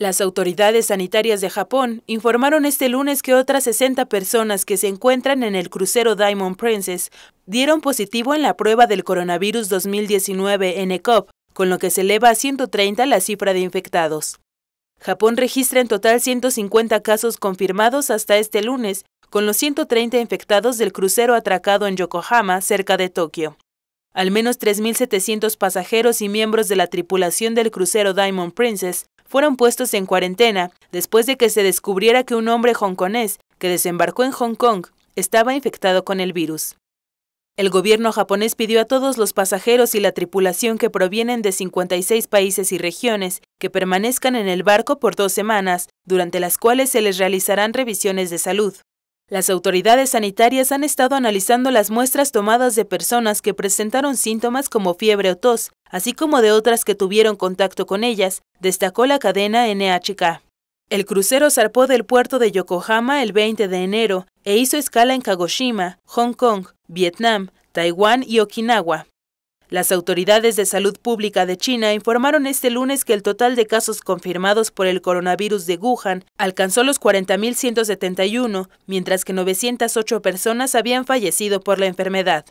Las autoridades sanitarias de Japón informaron este lunes que otras 60 personas que se encuentran en el crucero Diamond Princess dieron positivo en la prueba del coronavirus 2019 en ECOP, con lo que se eleva a 130 la cifra de infectados. Japón registra en total 150 casos confirmados hasta este lunes, con los 130 infectados del crucero atracado en Yokohama, cerca de Tokio. Al menos 3.700 pasajeros y miembros de la tripulación del crucero Diamond Princess fueron puestos en cuarentena después de que se descubriera que un hombre hongkonés que desembarcó en Hong Kong estaba infectado con el virus. El gobierno japonés pidió a todos los pasajeros y la tripulación que provienen de 56 países y regiones que permanezcan en el barco por dos semanas, durante las cuales se les realizarán revisiones de salud. Las autoridades sanitarias han estado analizando las muestras tomadas de personas que presentaron síntomas como fiebre o tos, así como de otras que tuvieron contacto con ellas, destacó la cadena NHK. El crucero zarpó del puerto de Yokohama el 20 de enero e hizo escala en Kagoshima, Hong Kong, Vietnam, Taiwán y Okinawa. Las autoridades de salud pública de China informaron este lunes que el total de casos confirmados por el coronavirus de Wuhan alcanzó los 40.171, mientras que 908 personas habían fallecido por la enfermedad.